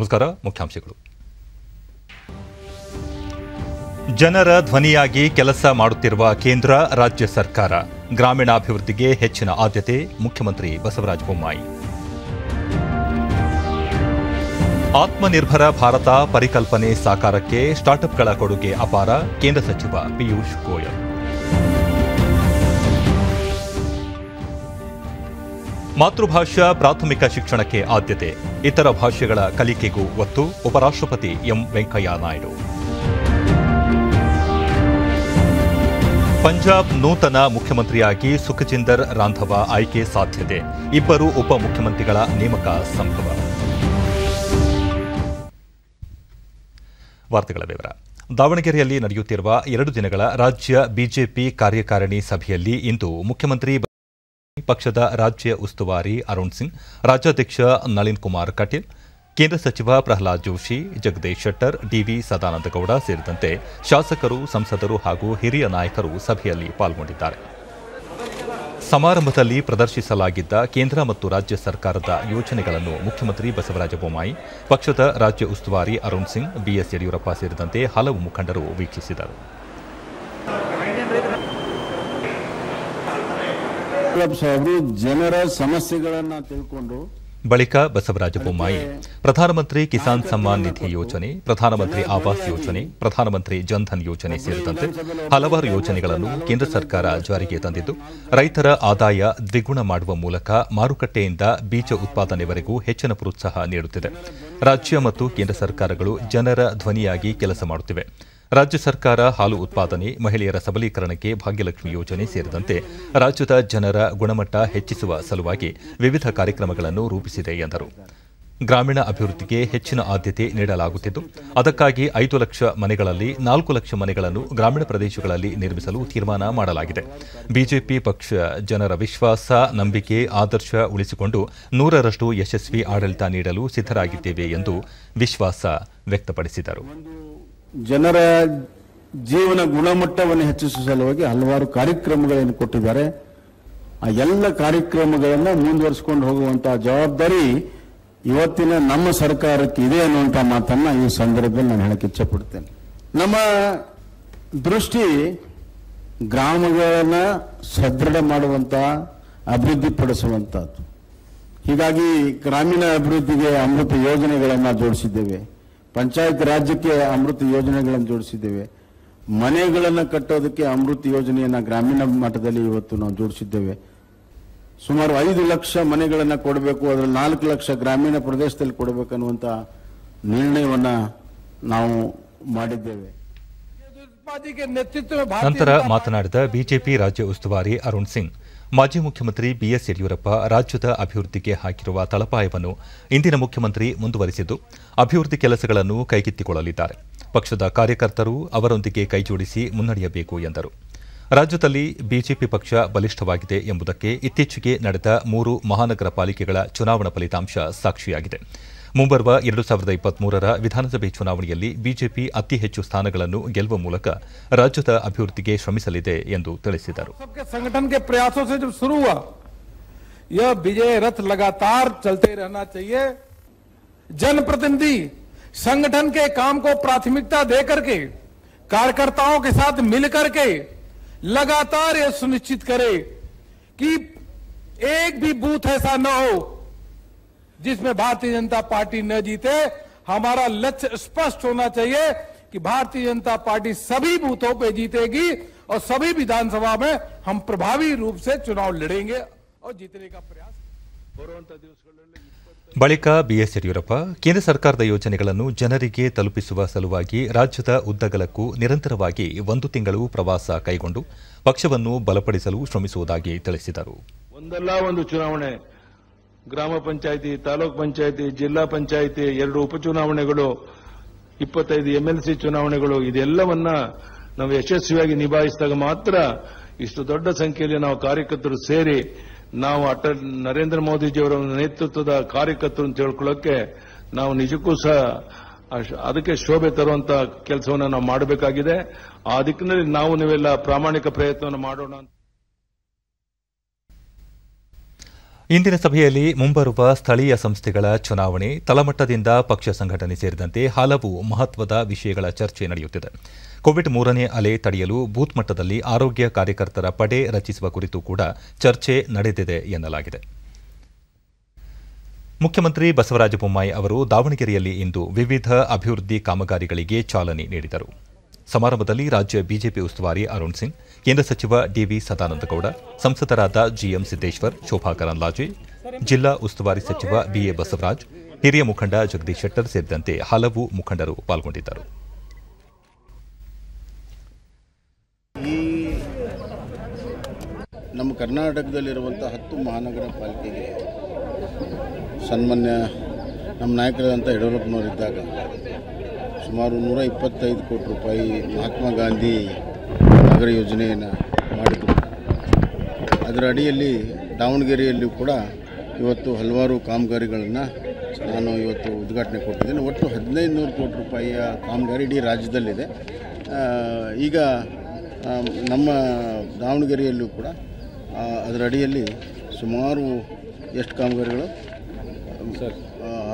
ನಮಸ್ಕಾರ ಮುಖ್ಯಾಂಶಗಳು ಜನರ ಧ್ವನಿಯಾಗಿ ಕೆಲಸ ಮಾಡುತ್ತಿರುವ ಕೇಂದ್ರ ರಾಜ್ಯ ಸರ್ಕಾರ ಗ್ರಾಮೀಣಾಭಿವೃದ್ಧಿಗೆ ಹೆಚ್ಚಿನ ಆದ್ಯತೆ ಮುಖ್ಯಮಂತ್ರಿ ಬಸವರಾಜ ಬೊಮ್ಮಾಯಿ ಆತ್ಮನಿರ್ಭರ ಭಾರತ ಪರಿಕಲ್ಪನೆ ಸಾಕಾರಕ್ಕೆ ಸ್ಟಾರ್ಟ್ಅಪ್ಗಳ ಕೊಡುಗೆ ಅಪಾರ ಕೇಂದ್ರ ಸಚಿವ ಪಿಯೂಷ್ ಗೋಯಲ್ ಮಾತೃಭಾಷಾ ಪ್ರಾಥಮಿಕ ಶಿಕ್ಷಣಕ್ಕೆ ಆದ್ಯತೆ ಇತರ ಭಾಷೆಗಳ ಕಲಿಕೆಗೂ ಒತ್ತು ಉಪರಾಷ್ಟ್ರಪತಿ ಎಂ ವೆಂಕಯ್ಯ ನಾಯ್ಡು ಪಂಜಾಬ್ ನೂತನ ಮುಖ್ಯಮಂತ್ರಿಯಾಗಿ ಸುಖಜಿಂದರ್ ರಾಂಧವ ಆಯ್ಕೆ ಸಾಧ್ಯತೆ ಇಬ್ಬರು ಉಪಮುಖ್ಯಮಂತ್ರಿಗಳ ನೇಮಕ ಸಂಭವ ವಾರ್ತೆಗಳ ವಿವರ ದಾವಣಗೆರೆಯಲ್ಲಿ ನಡೆಯುತ್ತಿರುವ ಎರಡು ದಿನಗಳ ರಾಜ್ಯ ಬಿಜೆಪಿ ಕಾರ್ಯಕಾರಿಣಿ ಸಭೆಯಲ್ಲಿ ಇಂದು ಮುಖ್ಯಮಂತ್ರಿ ಪಕ್ಷದ ರಾಜ್ಯ ಉಸ್ತುವಾರಿ ಅರುಣ್ ಸಿಂಗ್ ರಾಜ್ಯಾಧ್ಯಕ್ಷ ನಳಿನ್ ಕುಮಾರ್ ಕಟೀಲ್ ಕೇಂದ್ರ ಸಚಿವ ಪ್ರಹ್ಲಾದ್ ಜೋಶಿ ಜಗದೀಶ್ ಶೆಟ್ಟರ್ ಡಿವಿ ಸದಾನಂದಗೌಡ ಸೇರಿದಂತೆ ಶಾಸಕರು ಸಂಸದರು ಹಾಗೂ ಹಿರಿಯ ನಾಯಕರು ಸಭೆಯಲ್ಲಿ ಪಾಲ್ಗೊಂಡಿದ್ದಾರೆ ಸಮಾರಂಭದಲ್ಲಿ ಪ್ರದರ್ಶಿಸಲಾಗಿದ್ದ ಕೇಂದ್ರ ಮತ್ತು ರಾಜ್ಯ ಸರ್ಕಾರದ ಯೋಜನೆಗಳನ್ನು ಮುಖ್ಯಮಂತ್ರಿ ಬಸವರಾಜ ಬೊಮ್ಮಾಯಿ ಪಕ್ಷದ ರಾಜ್ಯ ಉಸ್ತುವಾರಿ ಅರುಣ್ ಸಿಂಗ್ ಬಿಎಸ್ ಯಡಿಯೂರಪ್ಪ ಸೇರಿದಂತೆ ಹಲವು ಮುಖಂಡರು ವೀಕ್ಷಿಸಿದರು ಜನರ ಸಮಸ್ಯೆಗಳನ್ನು ತಿಳ್ಕೊಂಡು ಬಳಿಕ ಬಸವರಾಜ ಬೊಮ್ಮಾಯಿ ಪ್ರಧಾನಮಂತ್ರಿ ಕಿಸಾನ್ ಸಮ್ಮಾನ್ ನಿಧಿ ಯೋಜನೆ ಪ್ರಧಾನಮಂತ್ರಿ ಆವಾಸ್ ಯೋಜನೆ ಪ್ರಧಾನಮಂತ್ರಿ ಜನ್ಧನ್ ಯೋಜನೆ ಸೇರಿದಂತೆ ಹಲವಾರು ಯೋಜನೆಗಳನ್ನು ಕೇಂದ್ರ ಸರ್ಕಾರ ಜಾರಿಗೆ ತಂದಿದ್ದು ರೈತರ ಆದಾಯ ದ್ವಿಗುಣ ಮಾಡುವ ಮೂಲಕ ಮಾರುಕಟ್ಟೆಯಿಂದ ಬೀಜ ಉತ್ಪಾದನೆವರೆಗೂ ಹೆಚ್ಚಿನ ಪ್ರೋತ್ಸಾಹ ನೀಡುತ್ತಿದೆ ರಾಜ್ಯ ಮತ್ತು ಕೇಂದ್ರ ಸರ್ಕಾರಗಳು ಜನರ ಧ್ವನಿಯಾಗಿ ಕೆಲಸ ಮಾಡುತ್ತಿವೆ ರಾಜ್ಯ ಸರ್ಕಾರ ಹಾಲು ಉತ್ಪಾದನೆ ಮಹಿಳೆಯರ ಸಬಲೀಕರಣಕ್ಕೆ ಭಾಗ್ಯಲಕ್ಷ್ಮಿ ಯೋಜನೆ ಸೇರಿದಂತೆ ರಾಜ್ಯದ ಜನರ ಗುಣಮಟ್ಟ ಹೆಚ್ಚಿಸುವ ಸಲುವಾಗಿ ವಿವಿಧ ಕಾರ್ಯಕ್ರಮಗಳನ್ನು ರೂಪಿಸಿದೆ ಎಂದರು ಗ್ರಾಮೀಣ ಅಭಿವೃದ್ಧಿಗೆ ಹೆಚ್ಚಿನ ಆದ್ಯತೆ ನೀಡಲಾಗುತ್ತಿದ್ದು ಅದಕ್ಕಾಗಿ ಐದು ಲಕ್ಷ ಮನೆಗಳಲ್ಲಿ ನಾಲ್ಕು ಲಕ್ಷ ಮನೆಗಳನ್ನು ಗ್ರಾಮೀಣ ಪ್ರದೇಶಗಳಲ್ಲಿ ನಿರ್ಮಿಸಲು ತೀರ್ಮಾನ ಮಾಡಲಾಗಿದೆ ಬಿಜೆಪಿ ಪಕ್ಷ ಜನರ ವಿಶ್ವಾಸ ನಂಬಿಕೆ ಆದರ್ಶ ಉಳಿಸಿಕೊಂಡು ನೂರರಷ್ಟು ಯಶಸ್ವಿ ಆಡಳಿತ ನೀಡಲು ಸಿದ್ಧರಾಗಿದ್ದೇವೆ ಎಂದು ವಿಶ್ವಾಸ ವ್ಯಕ್ತಪಡಿಸಿದರು ಜನರ ಜೀವನ ಗುಣಮಟ್ಟವನ್ನು ಹೆಚ್ಚಿಸುವ ಸಲುವಾಗಿ ಹಲವಾರು ಕಾರ್ಯಕ್ರಮಗಳನ್ನು ಕೊಟ್ಟಿದ್ದಾರೆ ಆ ಎಲ್ಲ ಕಾರ್ಯಕ್ರಮಗಳನ್ನು ಮುಂದುವರಿಸಿಕೊಂಡು ಹೋಗುವಂಥ ಜವಾಬ್ದಾರಿ ಇವತ್ತಿನ ನಮ್ಮ ಸರ್ಕಾರಕ್ಕೆ ಇದೆ ಅನ್ನುವಂಥ ಮಾತನ್ನು ಈ ಸಂದರ್ಭದಲ್ಲಿ ನಾನು ಹೇಳಕ್ಕೆ ಪಡ್ತೇನೆ ನಮ್ಮ ದೃಷ್ಟಿ ಗ್ರಾಮಗಳನ್ನು ಸದೃಢ ಮಾಡುವಂಥ ಅಭಿವೃದ್ಧಿಪಡಿಸುವಂಥದ್ದು ಹೀಗಾಗಿ ಗ್ರಾಮೀಣ ಅಭಿವೃದ್ಧಿಗೆ ಅಮೃತ ಯೋಜನೆಗಳನ್ನು ಜೋಡಿಸಿದ್ದೇವೆ ಪಂಚಾಯತ್ ರಾಜ್ಯಕ್ಕೆ ಅಮೃತ ಯೋಜನೆಗಳನ್ನು ಜೋಡಿಸಿದ್ದೇವೆ ಮನೆಗಳನ್ನು ಕಟ್ಟೋದಕ್ಕೆ ಅಮೃತ ಯೋಜನೆಯನ್ನು ಗ್ರಾಮೀಣ ಮಟ್ಟದಲ್ಲಿ ಇವತ್ತು ನಾವು ಜೋಡಿಸಿದ್ದೇವೆ ಸುಮಾರು ಐದು ಲಕ್ಷ ಮನೆಗಳನ್ನು ಕೊಡಬೇಕು ಅದರಲ್ಲಿ ನಾಲ್ಕು ಲಕ್ಷ ಗ್ರಾಮೀಣ ಪ್ರದೇಶದಲ್ಲಿ ಕೊಡಬೇಕನ್ನುವಂಥ ನಿರ್ಣಯವನ್ನು ನಾವು ಮಾಡಿದ್ದೇವೆ ನಂತರ ಮಾತನಾಡಿದ ಬಿಜೆಪಿ ರಾಜ್ಯ ಉಸ್ತುವಾರಿ ಅರುಣ್ ಸಿಂಗ್ ಮಾಜಿ ಮುಖ್ಯಮಂತ್ರಿ ಬಿಎಸ್ ಯಡಿಯೂರಪ್ಪ ರಾಜ್ಯದ ಅಭಿವೃದ್ಧಿಗೆ ಹಾಕಿರುವ ತಳಪಾಯವನ್ನು ಇಂದಿನ ಮುಖ್ಯಮಂತ್ರಿ ಮುಂದುವರಿಸಿದ್ದು ಅಭಿವೃದ್ಧಿ ಕೆಲಸಗಳನ್ನು ಕೈಗೆತ್ತಿಕೊಳ್ಳಲಿದ್ದಾರೆ ಪಕ್ಷದ ಕಾರ್ಯಕರ್ತರು ಅವರೊಂದಿಗೆ ಕೈಜೋಡಿಸಿ ಮುನ್ನಡೆಯಬೇಕು ಎಂದರು ರಾಜ್ಯದಲ್ಲಿ ಬಿಜೆಪಿ ಪಕ್ಷ ಬಲಿಷ್ಠವಾಗಿದೆ ಎಂಬುದಕ್ಕೆ ಇತ್ತೀಚೆಗೆ ನಡೆದ ಮೂರು ಮಹಾನಗರ ಪಾಲಿಕೆಗಳ ಚುನಾವಣಾ ಫಲಿತಾಂಶ ಸಾಕ್ಷಿಯಾಗಿದೆ ಮುಂಬರುವ ಎರಡು ಸಾವಿರದ ಇಪ್ಪತ್ಮೂರರ ವಿಧಾನಸಭೆ ಚುನಾವಣೆಯಲ್ಲಿ ಬಿಜೆಪಿ ಅತಿ ಹೆಚ್ಚು ಸ್ಥಾನಗಳನ್ನು ಗೆಲ್ಲುವ ಮೂಲಕ ರಾಜ್ಯದ ಅಭಿವೃದ್ಧಿಗೆ ಶ್ರಮಿಸಲಿದೆ ಎಂದು ತಿಳಿಸಿದರು ಸಂಘಟನೆ ಪ್ರಯಾಸೋ ಶುರು यह विजय रथ लगातार चलते रहना चाहिए जनप्रतिनिधि संगठन के काम को प्राथमिकता दे करके कार्यकर्ताओं के साथ मिलकर के लगातार यह सुनिश्चित करे कि एक भी बूथ ऐसा ना हो जिसमें भारतीय जनता पार्टी न जीते हमारा लक्ष्य स्पष्ट होना चाहिए कि भारतीय जनता पार्टी सभी बूथों पे जीतेगी और सभी विधानसभा में हम प्रभावी रूप से चुनाव लड़ेंगे और जीतने का प्रयास ಬಳಿಕ ಬಿಎಸ್ ಯಡಿಯೂರಪ್ಪ ಕೇಂದ್ರ ಸರ್ಕಾರದ ಯೋಜನೆಗಳನ್ನು ಜನರಿಗೆ ತಲುಪಿಸುವ ಸಲುವಾಗಿ ರಾಜ್ಯದ ಉದ್ದಗಲಕ್ಕೂ ನಿರಂತರವಾಗಿ ಒಂದು ತಿಂಗಳು ಪ್ರವಾಸ ಕೈಗೊಂಡು ಪಕ್ಷವನ್ನು ಬಲಪಡಿಸಲು ಶ್ರಮಿಸುವುದಾಗಿ ತಿಳಿಸಿದರು ಒಂದಲ್ಲ ಒಂದು ಚುನಾವಣೆ ಗ್ರಾಮ ಪಂಚಾಯಿತಿ ತಾಲೂಕ್ ಪಂಚಾಯಿತಿ ಜಿಲ್ಲಾ ಪಂಚಾಯಿತಿ ಎರಡು ಉಪಚುನಾವಣೆಗಳು ಇಪ್ಪತ್ತೈದು ಎಂಎಲ್ಸಿ ಚುನಾವಣೆಗಳು ಇದೆಲ್ಲವನ್ನ ನಾವು ಯಶಸ್ವಿಯಾಗಿ ನಿಭಾಯಿಸಿದಾಗ ಮಾತ್ರ ಇಷ್ಟು ದೊಡ್ಡ ಸಂಖ್ಯೆಯಲ್ಲಿ ನಾವು ಕಾರ್ಯಕರ್ತರು ಸೇರಿ ನಾವು ಅಟಲ್ ನರೇಂದ್ರ ಮೋದಿಜಿಯವರ ನೇತೃತ್ವದ ಕಾರ್ಯಕರ್ತರು ಅಂತ ಹೇಳ್ಕೊಳ್ಳೋಕೆ ನಾವು ನಿಜಕ್ಕೂ ಸಹ ಅದಕ್ಕೆ ಶೋಭೆ ತರುವಂತಹ ಕೆಲಸವನ್ನು ನಾವು ಮಾಡಬೇಕಾಗಿದೆ ಆ ದಿಕ್ಕಿನಲ್ಲಿ ನಾವು ನೀವೆಲ್ಲ ಪ್ರಾಮಾಣಿಕ ಪ್ರಯತ್ನವನ್ನು ಮಾಡೋಣ ಇಂದಿನ ಸಭೆಯಲ್ಲಿ ಮುಂಬರುವ ಸ್ಥಳೀಯ ಸಂಸ್ಥೆಗಳ ಚುನಾವಣೆ ತಳಮಟ್ಟದಿಂದ ಪಕ್ಷ ಸಂಘಟನೆ ಸೇರಿದಂತೆ ಹಲವು ಮಹತ್ವದ ವಿಷಯಗಳ ಚರ್ಚೆ ನಡೆಯುತ್ತಿದೆ ಕೋವಿಡ್ ಮೂರನೇ ಅಲೆ ತಡೆಯಲು ಬೂತ್ ಮಟ್ಟದಲ್ಲಿ ಆರೋಗ್ಯ ಕಾರ್ಯಕರ್ತರ ಪಡೆ ರಚಿಸುವ ಕುರಿತು ಕೂಡ ಚರ್ಚೆ ನಡೆದಿದೆ ಎನ್ನಲಾಗಿದೆ ಮುಖ್ಯಮಂತ್ರಿ ಬಸವರಾಜ ಬೊಮ್ಮಾಯಿ ಅವರು ದಾವಣಗೆರೆಯಲ್ಲಿ ಇಂದು ವಿವಿಧ ಅಭಿವೃದ್ಧಿ ಕಾಮಗಾರಿಗಳಿಗೆ ಚಾಲನೆ ನೀಡಿದರು ಸಮಾರಂಭದಲ್ಲಿ ರಾಜ್ಯ ಬಿಜೆಪಿ ಉಸ್ತುವಾರಿ ಅರುಣ್ ಸಿಂಗ್ ಕೇಂದ್ರ ಸಚಿವ ಡಿವಿ ಸದಾನಂದಗೌಡ ಸಂಸದರಾದ ಜಿಎಂ ಸಿದ್ದೇಶ್ವರ್ ಶೋಭಾ ಕರಂದ್ಲಾಜೆ ಜಿಲ್ಲಾ ಉಸ್ತುವಾರಿ ಸಚಿವ ಬಿಎ ಬಸವರಾಜ್ ಹಿರಿಯ ಮುಖಂಡ ಜಗದೀಶ್ ಶೆಟ್ಟರ್ ಸೇರಿದಂತೆ ಹಲವು ಮುಖಂಡರು ಪಾಲ್ಗೊಂಡಿದ್ದರು ನಮ್ಮ ಕರ್ನಾಟಕದಲ್ಲಿರುವಂಥ ಹತ್ತು ಮಹಾನಗರ ಪಾಲಿಕೆಗೆ ಸನ್ಮಾನ್ಯ ನಮ್ಮ ನಾಯಕರಾದಂಥ ಯಡಿಯೂರಪ್ಪನವರಿದ್ದಾಗ ಸುಮಾರು ನೂರ ಇಪ್ಪತ್ತೈದು ಕೋಟಿ ರೂಪಾಯಿ ಮಹಾತ್ಮ ಗಾಂಧಿ ನಗರ ಯೋಜನೆಯನ್ನು ಮಾಡಿದರು ಅದರ ಅಡಿಯಲ್ಲಿ ದಾವಣಗೆರೆಯಲ್ಲಿಯೂ ಕೂಡ ಇವತ್ತು ಹಲವಾರು ಕಾಮಗಾರಿಗಳನ್ನು ನಾನು ಇವತ್ತು ಉದ್ಘಾಟನೆ ಕೊಟ್ಟಿದ್ದೇನೆ ಒಟ್ಟು ಹದಿನೈದು ನೂರು ಕೋಟಿ ರೂಪಾಯಿಯ ಕಾಮಗಾರಿ ಇಡೀ ರಾಜ್ಯದಲ್ಲಿದೆ ಈಗ ನಮ್ಮ ದಾವಣಗೆರೆಯಲ್ಲೂ ಕೂಡ ಅದರ ಅಡಿಯಲ್ಲಿ ಸುಮಾರು ಎಷ್ಟು ಕಾಮಗಾರಿಗಳು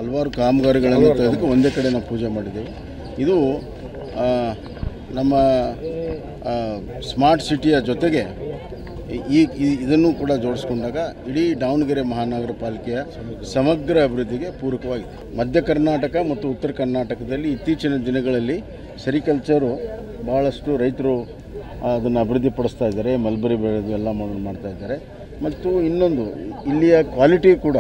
ಹಲವಾರು ಕಾಮಗಾರಿಗಳನ್ನು ತೆಗೆದು ಒಂದೇ ಕಡೆ ನಾವು ಪೂಜೆ ಮಾಡಿದ್ದೇವೆ ಇದು ನಮ್ಮ ಸ್ಮಾರ್ಟ್ ಸಿಟಿಯ ಜೊತೆಗೆ ಈ ಇದನ್ನು ಕೂಡ ಜೋಡಿಸ್ಕೊಂಡಾಗ ಇಡೀ ದಾವಣಗೆರೆ ಮಹಾನಗರ ಪಾಲಿಕೆಯ ಸಮಗ್ರ ಅಭಿವೃದ್ಧಿಗೆ ಪೂರಕವಾಗಿದೆ ಮಧ್ಯ ಕರ್ನಾಟಕ ಮತ್ತು ಉತ್ತರ ಕರ್ನಾಟಕದಲ್ಲಿ ಇತ್ತೀಚಿನ ದಿನಗಳಲ್ಲಿ ಸೆರಿಕಲ್ಚರು ಭಾಳಷ್ಟು ರೈತರು ಅದನ್ನು ಅಭಿವೃದ್ಧಿಪಡಿಸ್ತಾ ಇದ್ದಾರೆ ಮಲ್ಬರಿ ಬೆಳೆದು ಎಲ್ಲ ಮಾಡ್ತಾ ಇದ್ದಾರೆ ಮತ್ತು ಇನ್ನೊಂದು ಇಲ್ಲಿಯ ಕ್ವಾಲಿಟಿ ಕೂಡ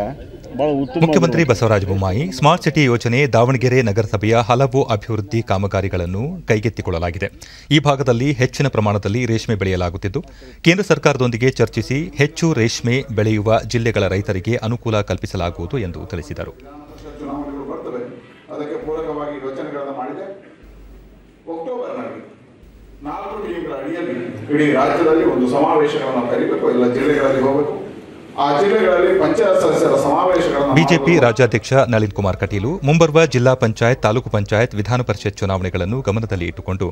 ಮುಖ್ಯಮಂತ್ರಿ ಬಸವರಾಜ ಬೊಮ್ಮಾಯಿ ಸ್ಮಾರ್ಟ್ ಸಿಟಿ ಯೋಜನೆ ದಾವಣಗೆರೆ ನಗರಸಭೆಯ ಹಲವು ಅಭಿವೃದ್ಧಿ ಕಾಮಗಾರಿಗಳನ್ನು ಕೈಗೆತ್ತಿಕೊಳ್ಳಲಾಗಿದೆ ಈ ಭಾಗದಲ್ಲಿ ಹೆಚ್ಚಿನ ಪ್ರಮಾಣದಲ್ಲಿ ರೇಷ್ಮೆ ಬೆಳೆಯಲಾಗುತ್ತಿದ್ದು ಕೇಂದ್ರ ಸರ್ಕಾರದೊಂದಿಗೆ ಚರ್ಚಿಸಿ ಹೆಚ್ಚು ರೇಷ್ಮೆ ಬೆಳೆಯುವ ಜಿಲ್ಲೆಗಳ ರೈತರಿಗೆ ಅನುಕೂಲ ಕಲ್ಪಿಸಲಾಗುವುದು ಎಂದು ತಿಳಿಸಿದರು ನಾಲ್ಕು ಅಡಿಯಲ್ಲಿ ಇಡೀ ರಾಜ್ಯದಲ್ಲಿ ಒಂದು ಸಮಾವೇಶಗಳನ್ನು ಕರಿಬೇಕು ಎಲ್ಲ ಜಿಲ್ಲೆಗಳಲ್ಲಿ ಹೋಗಬೇಕು ಬಿಜೆಪಿ ರಾಜ್ಯಾಧ್ಯಕ್ಷ ನಳಿನ್ ಕುಮಾರ್ ಕಟೀಲು ಮುಂಬರುವ ಜಿಲ್ಲಾ ಪಂಚಾಯತ್ ತಾಲೂಕು ಪಂಚಾಯತ್ ವಿಧಾನ ಪರಿಷತ್ ಚುನಾವಣೆಗಳನ್ನು ಗಮನದಲ್ಲಿ ಇಟ್ಟುಕೊಂಡು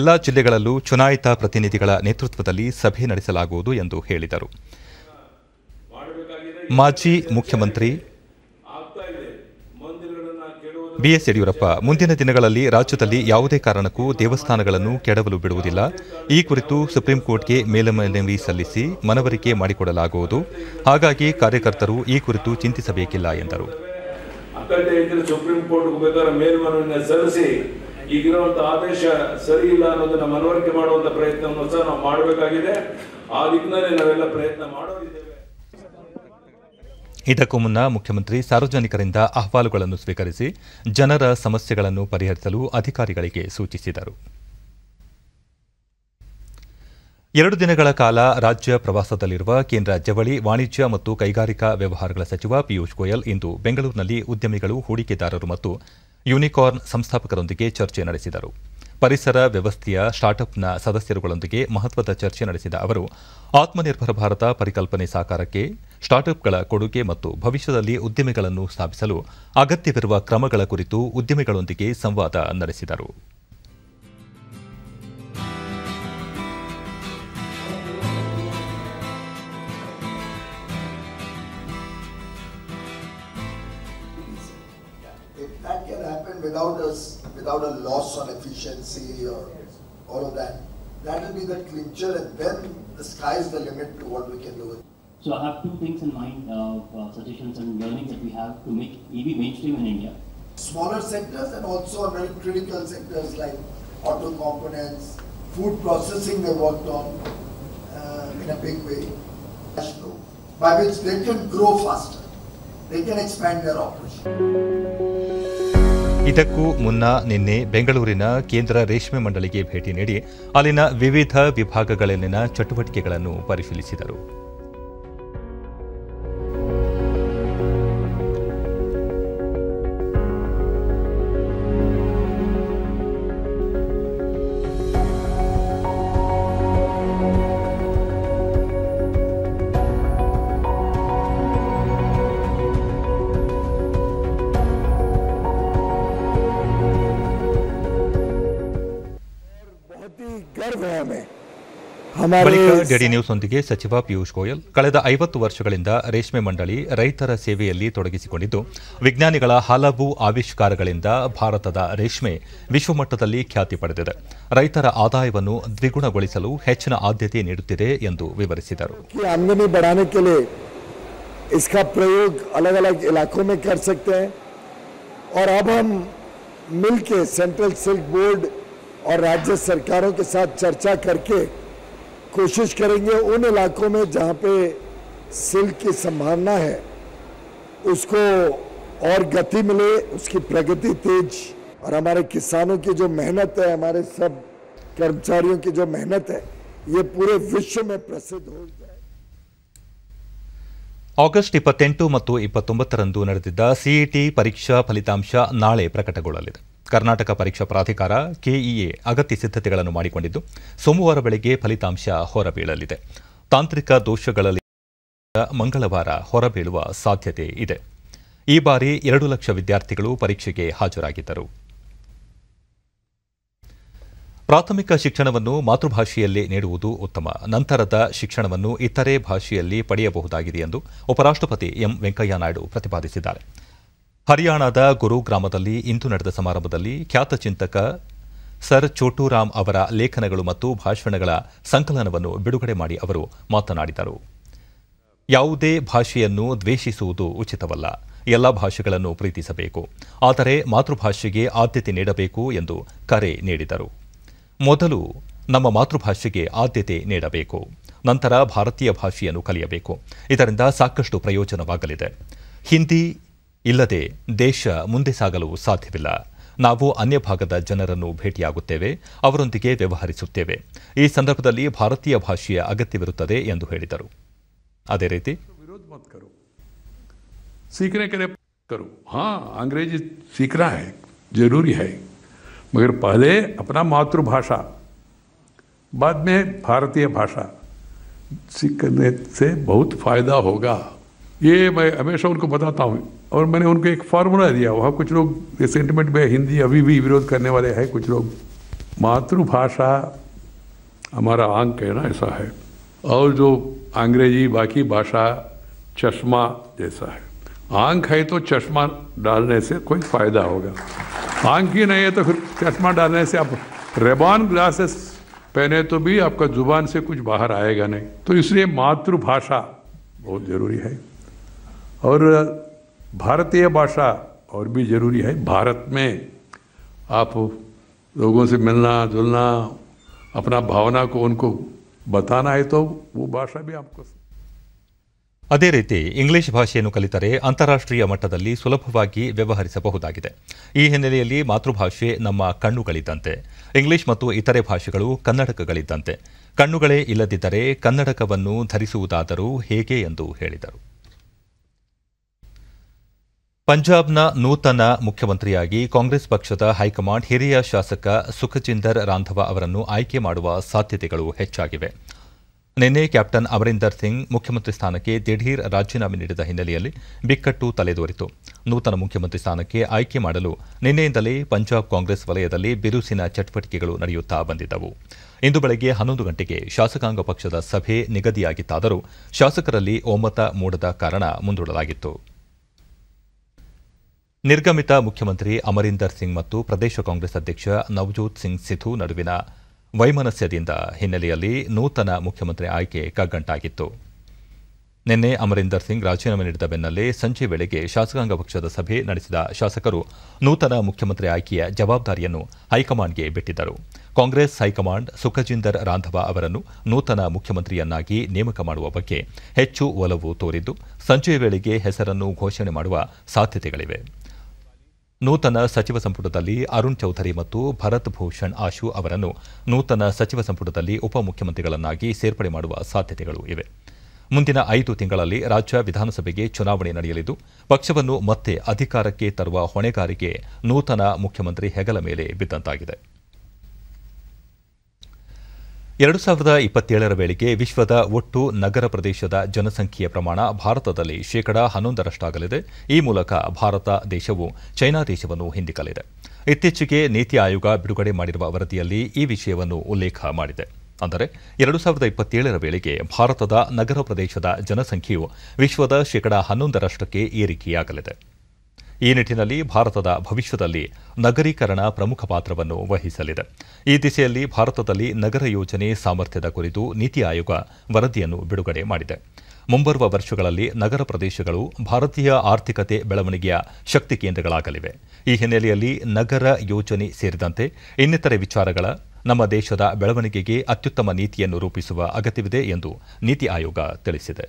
ಎಲ್ಲಾ ಜಿಲ್ಲೆಗಳಲ್ಲೂ ಚುನಾಯಿತ ಪ್ರತಿನಿಧಿಗಳ ನೇತೃತ್ವದಲ್ಲಿ ಸಭೆ ನಡೆಸಲಾಗುವುದು ಎಂದು ಹೇಳಿದರು ಮಾಜಿ ಮುಖ್ಯಮಂತ್ರಿ ಬಿಎಸ್ ಯಡಿಯೂರಪ್ಪ ಮುಂದಿನ ದಿನಗಳಲ್ಲಿ ರಾಜ್ಯದಲ್ಲಿ ಯಾವುದೇ ಕಾರಣಕ್ಕೂ ದೇವಸ್ಥಾನಗಳನ್ನು ಕೆಡವಲು ಬಿಡುವುದಿಲ್ಲ ಈ ಕುರಿತು ಸುಪ್ರೀಂ ಕೋರ್ಟ್ಗೆ ಮೇಲ್ಮನವಿ ಸಲ್ಲಿಸಿ ಮನವರಿಕೆ ಮಾಡಿಕೊಡಲಾಗುವುದು ಹಾಗಾಗಿ ಕಾರ್ಯಕರ್ತರು ಈ ಕುರಿತು ಚಿಂತಿಸಬೇಕಿಲ್ಲ ಎಂದರು ಸುಪ್ರೀಂ ಕೋರ್ಟ್ ಸಲ್ಲಿಸಿ ಆದೇಶ ಮನವರಿಕೆ ಪ್ರಯತ್ನವನ್ನು ನಾವು ಮಾಡಬೇಕಾಗಿದೆ ಆ ದಿಕ್ಕಿನಲ್ಲಿ ನಾವೆಲ್ಲ ಪ್ರಯತ್ನ ಇದಕ್ಕೂ ಮುನ್ನ ಮುಖ್ಯಮಂತ್ರಿ ಸಾರ್ವಜನಿಕರಿಂದ ಅಹವಾಲುಗಳನ್ನು ಸ್ವೀಕರಿಸಿ ಜನರ ಸಮಸ್ಯೆಗಳನ್ನು ಪರಿಹರಿಸಲು ಅಧಿಕಾರಿಗಳಿಗೆ ಸೂಚಿಸಿದರು ಎರಡು ದಿನಗಳ ಕಾಲ ರಾಜ್ಯ ಪ್ರವಾಸದಲ್ಲಿರುವ ಕೇಂದ್ರ ಜವಳಿ ವಾಣಿಜ್ಯ ಮತ್ತು ಕೈಗಾರಿಕಾ ವ್ಯವಹಾರಗಳ ಸಚಿವ ಪಿಯೂಷ್ ಗೋಯಲ್ ಇಂದು ಬೆಂಗಳೂರಿನಲ್ಲಿ ಉದ್ಯಮಿಗಳು ಹೂಡಿಕೆದಾರರು ಮತ್ತು ಯೂನಿಕಾರ್ನ್ ಸಂಸ್ಥಾಪಕರೊಂದಿಗೆ ಚರ್ಚೆ ನಡೆಸಿದರು ಪರಿಸರ ವ್ಯವಸ್ಥೆಯ ಸ್ಟಾರ್ಟ್ಅಪ್ನ ಸದಸ್ಯರುಗಳೊಂದಿಗೆ ಮಹತ್ವದ ಚರ್ಚೆ ನಡೆಸಿದ ಅವರು ಆತ್ಮನಿರ್ಭರ ಭಾರತ ಪರಿಕಲ್ಪನೆ ಸಾಕಾರಕ್ಕೆ ಸ್ಟಾರ್ಟ್ಅಪ್ಗಳ ಕೊಡುಗೆ ಮತ್ತು ಭವಿಷ್ಯದಲ್ಲಿ ಉದ್ದಿಮೆಗಳನ್ನು ಸ್ಥಾಪಿಸಲು ಅಗತ್ಯವಿರುವ ಕ್ರಮಗಳ ಕುರಿತು ಉದ್ದಿಮೆಗಳೊಂದಿಗೆ ಸಂವಾದ ನಡೆಸಿದರು without a loss on efficiency or all of that. That will be the clincher, and then the sky is the limit to what we can do. With. So I have two things in mind of uh, suggestions and learnings that we have to make EV mainstream in India. Smaller sectors and also very critical sectors like auto components, food processing they worked on uh, in a big way, by which they can grow faster. They can expand their operation. ಇದಕ್ಕೂ ಮುನ್ನ ನಿನ್ನೆ ಬೆಂಗಳೂರಿನ ಕೇಂದ್ರ ರೇಷ್ಮೆ ಮಂಡಳಿಗೆ ಭೇಟಿ ನೀಡಿ ಅಲ್ಲಿನ ವಿವಿಧ ವಿಭಾಗಗಳಲ್ಲಿನ ಚಟುವಟಿಕೆಗಳನ್ನು ಪರಿಶೀಲಿಸಿದರು ಬಳಿಕ ಡಿಡಿ ಒಂದಿಗೆ ಸಚಿವ ಪಿಯೂಷ್ ಗೋಯಲ್ ಕಳೆದ ಐವತ್ತು ವರ್ಷಗಳಿಂದ ರೇಷ್ಮೆ ಮಂಡಳಿ ರೈತರ ಸೇವೆಯಲ್ಲಿ ತೊಡಗಿಸಿಕೊಂಡಿದ್ದು ವಿಜ್ಞಾನಿಗಳ ಹಲವು ಆವಿಷ್ಕಾರಗಳಿಂದ ಭಾರತದ ರೇಷ್ಮೆ ವಿಶ್ವಮಟ್ಟದಲ್ಲಿ ಖ್ಯಾತಿ ಪಡೆದಿದೆ ರೈತರ ಆದಾಯವನ್ನು ದ್ವಿಗುಣಗೊಳಿಸಲು ಹೆಚ್ಚಿನ ಆದ್ಯತೆ ನೀಡುತ್ತಿದೆ ಎಂದು ವಿವರಿಸಿದರು मिलके सेंट्रल सिल्क कोशिश करेंगे उन इलाकों में जहाँ पे सिल्क की संभावना है उसको और गति मिले उसकी प्रगति तेज और हमारे किसानों की जो मेहनत है हमारे सब कर्मचारियों की जो मेहनत है ये पूरे विश्व में प्रसिद्ध हो जाए ऑगस्ट इपत् ಮತ್ತು ಇಪ್ಪತ್ತೊಂಬತ್ತರಂದು परीक्षा ಸಿಇಟಿ ना ಫಲಿತಾಂಶ ಕರ್ನಾಟಕ ಪರೀಕ್ಷಾ ಪ್ರಾಧಿಕಾರ ಕೆಇಎ ಅಗತ್ಯ ಸಿದ್ಧತೆಗಳನ್ನು ಮಾಡಿಕೊಂಡಿದ್ದು ಸೋಮವಾರ ಬೆಳಗ್ಗೆ ಫಲಿತಾಂಶ ಹೊರಬೀಳಲಿದೆ ತಾಂತ್ರಿಕ ದೋಷಗಳಲ್ಲಿ ಮಂಗಳವಾರ ಹೊರಬೀಳುವ ಸಾಧ್ಯತೆ ಇದೆ ಈ ಬಾರಿ ಎರಡು ಲಕ್ಷ ವಿದ್ಯಾರ್ಥಿಗಳು ಪರೀಕ್ಷೆಗೆ ಹಾಜರಾಗಿದ್ದರು ಪ್ರಾಥಮಿಕ ಶಿಕ್ಷಣವನ್ನು ಮಾತೃಭಾಷೆಯಲ್ಲಿ ನೀಡುವುದು ಉತ್ತಮ ನಂತರದ ಶಿಕ್ಷಣವನ್ನು ಇತರೆ ಭಾಷೆಯಲ್ಲಿ ಪಡೆಯಬಹುದಾಗಿದೆ ಎಂದು ಉಪರಾಷ್ಟಪತಿ ಎಂ ವೆಂಕಯ್ಯನಾಯ್ಡು ಪ್ರತಿಪಾದಿಸಿದ್ದಾರೆ ಹರಿಯಾಣದ ಗುರುಗ್ರಾಮದಲ್ಲಿ ಇಂದು ನಡೆದ ಸಮಾರಂಭದಲ್ಲಿ ಖ್ಯಾತ ಚಿಂತಕ ಸರ್ ಚೋಟೂರಾಮ್ ಅವರ ಲೇಖನಗಳು ಮತ್ತು ಭಾಷಣಗಳ ಸಂಕಲನವನ್ನು ಬಿಡುಗಡೆ ಮಾಡಿ ಅವರು ಮಾತನಾಡಿದರು ಯಾವುದೇ ಭಾಷೆಯನ್ನು ದ್ವೇಷಿಸುವುದು ಉಚಿತವಲ್ಲ ಎಲ್ಲ ಭಾಷೆಗಳನ್ನು ಪ್ರೀತಿಸಬೇಕು ಆದರೆ ಮಾತೃಭಾಷೆಗೆ ಆದ್ಯತೆ ನೀಡಬೇಕು ಎಂದು ಕರೆ ನೀಡಿದರು ಮೊದಲು ನಮ್ಮ ಮಾತೃಭಾಷೆಗೆ ಆದ್ಯತೆ ನೀಡಬೇಕು ನಂತರ ಭಾರತೀಯ ಭಾಷೆಯನ್ನು ಕಲಿಯಬೇಕು ಇದರಿಂದ ಸಾಕಷ್ಟು ಪ್ರಯೋಜನವಾಗಲಿದೆ ಹಿಂದಿ ಇಲ್ಲದೆ ದೇಶ ಮುಂದೆ ಸಾಗಲು ಸಾಧ್ಯವಿಲ್ಲ ನಾವು ಅನ್ಯ ಭಾಗದ ಜನರನ್ನು ಭೇಟಿಯಾಗುತ್ತೇವೆ ಅವರೊಂದಿಗೆ ವ್ಯವಹರಿಸುತ್ತೇವೆ ಈ ಸಂದರ್ಭದಲ್ಲಿ ಭಾರತೀಯ ಭಾಷೆಯ ಅಗತ್ಯವಿರುತ್ತದೆ ಎಂದು ಹೇಳಿದರು ಅದೇ ರೀತಿ जरूरी है मगर पहले अपना मातृभाषा बाद में भारतीय भाषा सीखने से बहुत फायदा होगा मैं और मैंने उनको एक फार्मूला दिया वहाँ कुछ लोग सेंटिमेंट में हिंदी अभी भी विरोध करने वाले हैं कुछ लोग मातृभाषा हमारा आंक है ना ऐसा है और जो अंग्रेजी बाकी भाषा चश्मा जैसा है आंख है तो चश्मा डालने से कोई फायदा होगा आंख ही नहीं है तो फिर चश्मा डालने से आप रेबान ग्लासेस पहने तो भी आपका जुबान से कुछ बाहर आएगा नहीं तो इसलिए मातृभाषा बहुत ज़रूरी है और भारतीय भाषा और भी ज़रूरी है भारत में आप लोगों से मिलना जुलना अपना ಭಾವನಾ ಉನ್ಕೋ ಬತಾನಾ है ತೋ वो ಭಾಷಾ भी आपको ಅದೇ ರೀತಿ ಇಂಗ್ಲಿಷ್ ಭಾಷೆಯನ್ನು ಕಲಿತರೆ ಅಂತಾರಾಷ್ಟ್ರೀಯ ಮಟ್ಟದಲ್ಲಿ ಸುಲಭವಾಗಿ ವ್ಯವಹರಿಸಬಹುದಾಗಿದೆ ಈ ಹಿನ್ನೆಲೆಯಲ್ಲಿ ಮಾತೃಭಾಷೆ ನಮ್ಮ ಕಣ್ಣುಗಳಿದ್ದಂತೆ ಇಂಗ್ಲಿಷ್ ಮತ್ತು ಇತರೆ ಭಾಷೆಗಳು ಕನ್ನಡಕಗಳಿದ್ದಂತೆ ಕಣ್ಣುಗಳೇ ಇಲ್ಲದಿದ್ದರೆ ಕನ್ನಡಕವನ್ನು ಧರಿಸುವುದಾದರೂ ಹೇಗೆ ಎಂದು ಹೇಳಿದರು ಪಂಜಾಬ್ನ ನೂತನ ಮುಖ್ಯಮಂತ್ರಿಯಾಗಿ ಕಾಂಗ್ರೆಸ್ ಪಕ್ಷದ ಹೈಕಮಾಂಡ್ ಹಿರಿಯ ಶಾಸಕ ಸುಖಜಿಂದರ್ ರಾಂಧವ ಅವರನ್ನು ಆಯ್ಕೆ ಮಾಡುವ ಸಾಧ್ಯತೆಗಳು ಹೆಚ್ಚಾಗಿವೆ ನಿನ್ನೆ ಕ್ಯಾಪ್ಟನ್ ಅಮರಿಂದರ್ ಸಿಂಗ್ ಮುಖ್ಯಮಂತ್ರಿ ಸ್ಥಾನಕ್ಕೆ ದಿಢೀರ್ ರಾಜೀನಾಮೆ ನೀಡಿದ ಹಿನ್ನೆಲೆಯಲ್ಲಿ ಬಿಕ್ಕಟ್ಟು ತಲೆದೋರಿತು ನೂತನ ಮುಖ್ಯಮಂತ್ರಿ ಸ್ಥಾನಕ್ಕೆ ಆಯ್ಕೆ ಮಾಡಲು ನಿನ್ನೆಯಿಂದಲೇ ಪಂಜಾಬ್ ಕಾಂಗ್ರೆಸ್ ವಲಯದಲ್ಲಿ ಬಿರುಸಿನ ಚಟುವಟಿಕೆಗಳು ನಡೆಯುತ್ತಾ ಬಂದಿದ್ದವು ಇಂದು ಬೆಳಗ್ಗೆ ಹನ್ನೊಂದು ಗಂಟೆಗೆ ಶಾಸಕಾಂಗ ಪಕ್ಷದ ಸಭೆ ನಿಗದಿಯಾಗಿತ್ತಾದರೂ ಶಾಸಕರಲ್ಲಿ ಒಮ್ಮತ ಮೂಡದ ಕಾರಣ ಮುಂದೂಡಲಾಗಿತ್ತು ನಿರ್ಗಮಿತ ಮುಖ್ಯಮಂತ್ರಿ ಅಮರಿಂದರ್ ಸಿಂಗ್ ಮತ್ತು ಪ್ರದೇಶ ಕಾಂಗ್ರೆಸ್ ಅಧ್ಯಕ್ಷ ನವಜೋತ್ ಸಿಂಗ್ ಸಿಧು ನಡುವಿನ ವೈಮನಸ್ಯದಿಂದ ಹಿನ್ನೆಲೆಯಲ್ಲಿ ನೂತನ ಮುಖ್ಯಮಂತ್ರಿ ಆಯ್ಕೆ ಕಗ್ಗಂಟಾಗಿತ್ತು ನಿನ್ನೆ ಅಮರಿಂದರ್ ಸಿಂಗ್ ರಾಜೀನಾಮೆ ನೀಡಿದ ಬೆನ್ನಲ್ಲೇ ಸಂಜೆ ವೇಳೆಗೆ ಶಾಸಕಾಂಗ ಪಕ್ಷದ ಸಭೆ ನಡೆಸಿದ ಶಾಸಕರು ನೂತನ ಮುಖ್ಯಮಂತ್ರಿ ಆಯ್ಕೆಯ ಜವಾಬ್ದಾರಿಯನ್ನು ಹೈಕಮಾಂಡ್ಗೆ ಬಿಟ್ಟಿದ್ದರು ಕಾಂಗ್ರೆಸ್ ಹೈಕಮಾಂಡ್ ಸುಖಜಿಂದರ್ ರಾಂಧವ ಅವರನ್ನು ನೂತನ ಮುಖ್ಯಮಂತ್ರಿಯನ್ನಾಗಿ ನೇಮಕ ಮಾಡುವ ಬಗ್ಗೆ ಹೆಚ್ಚು ಒಲವು ತೋರಿದ್ದು ಸಂಜೆ ವೇಳೆಗೆ ಹೆಸರನ್ನು ಘೋಷಣೆ ಮಾಡುವ ಸಾಧ್ಯತೆಗಳಿವೆ ನೂತನ ಸಚಿವ ಸಂಪುಟದಲ್ಲಿ ಅರುಣ್ ಚೌಧರಿ ಮತ್ತು ಭರತ್ ಭೂಷಣ್ ಆಶು ಅವರನ್ನು ನೂತನ ಸಚಿವ ಸಂಪುಟದಲ್ಲಿ ಉಪಮುಖ್ಯಮಂತ್ರಿಗಳನ್ನಾಗಿ ಸೇರ್ಪಡೆ ಮಾಡುವ ಸಾಧ್ಯತೆಗಳು ಇವೆ ಮುಂದಿನ ಐದು ತಿಂಗಳಲ್ಲಿ ರಾಜ್ಯ ವಿಧಾನಸಭೆಗೆ ಚುನಾವಣೆ ನಡೆಯಲಿದ್ದು ಪಕ್ಷವನ್ನು ಮತ್ತೆ ಅಧಿಕಾರಕ್ಕೆ ತರುವ ಹೊಣೆಗಾರಿಕೆ ನೂತನ ಮುಖ್ಯಮಂತ್ರಿ ಹೆಗಲ ಮೇಲೆ ಬಿದ್ದಂತಾಗಿದೆ ಎರಡು ಸಾವಿರದ ಇಪ್ಪತ್ತೇಳರ ವೇಳೆಗೆ ವಿಶ್ವದ ಒಟ್ಟು ನಗರ ಪ್ರದೇಶದ ಜನಸಂಖ್ಯೆಯ ಪ್ರಮಾಣ ಭಾರತದಲ್ಲಿ ಶೇಕಡಾ ಹನ್ನೊಂದರಷ್ಟಾಗಲಿದೆ ಈ ಮೂಲಕ ಭಾರತ ದೇಶವು ಚೈನಾ ದೇಶವನ್ನು ಹಿಂದಿಕ್ಕಲಿದೆ ಇತ್ತೀಚೆಗೆ ನೀತಿ ಆಯೋಗ ಬಿಡುಗಡೆ ಮಾಡಿರುವ ವರದಿಯಲ್ಲಿ ಈ ವಿಷಯವನ್ನು ಉಲ್ಲೇಖ ಮಾಡಿದೆ ಅಂದರೆ ಎರಡು ಸಾವಿರದ ಇಪ್ಪತ್ತೇಳರ ವೇಳೆಗೆ ಭಾರತದ ನಗರ ಪ್ರದೇಶದ ಜನಸಂಖ್ಯೆಯು ವಿಶ್ವದ ಶೇಕಡಾ ಹನ್ನೊಂದರಷ್ಟಕ್ಕೆ ಏರಿಕೆಯಾಗಲಿದೆ ಈ ನಿಟ್ಟಿನಲ್ಲಿ ಭಾರತದ ಭವಿಷ್ಯದಲ್ಲಿ ನಗರೀಕರಣ ಪ್ರಮುಖ ಪಾತ್ರವನ್ನು ವಹಿಸಲಿದೆ ಈ ದಿಸೆಯಲ್ಲಿ ಭಾರತದಲ್ಲಿ ನಗರ ಯೋಜನೆ ಸಾಮರ್ಥ್ಯದ ಕುರಿತು ನೀತಿ ಆಯೋಗ ವರದಿಯನ್ನು ಬಿಡುಗಡೆ ಮಾಡಿದೆ ಮುಂಬರುವ ವರ್ಷಗಳಲ್ಲಿ ನಗರ ಪ್ರದೇಶಗಳು ಭಾರತೀಯ ಆರ್ಥಿಕತೆ ಬೆಳವಣಿಗೆಯ ಶಕ್ತಿ ಕೇಂದ್ರಗಳಾಗಲಿವೆ ಈ ಹಿನ್ನೆಲೆಯಲ್ಲಿ ನಗರ ಯೋಜನೆ ಸೇರಿದಂತೆ ಇನ್ನಿತರೆ ವಿಚಾರಗಳ ನಮ್ಮ ದೇಶದ ಬೆಳವಣಿಗೆಗೆ ಅತ್ಯುತ್ತಮ ನೀತಿಯನ್ನು ರೂಪಿಸುವ ಅಗತ್ಯವಿದೆ ಎಂದು ನೀತಿ ಆಯೋಗ ತಿಳಿಸಿದೆ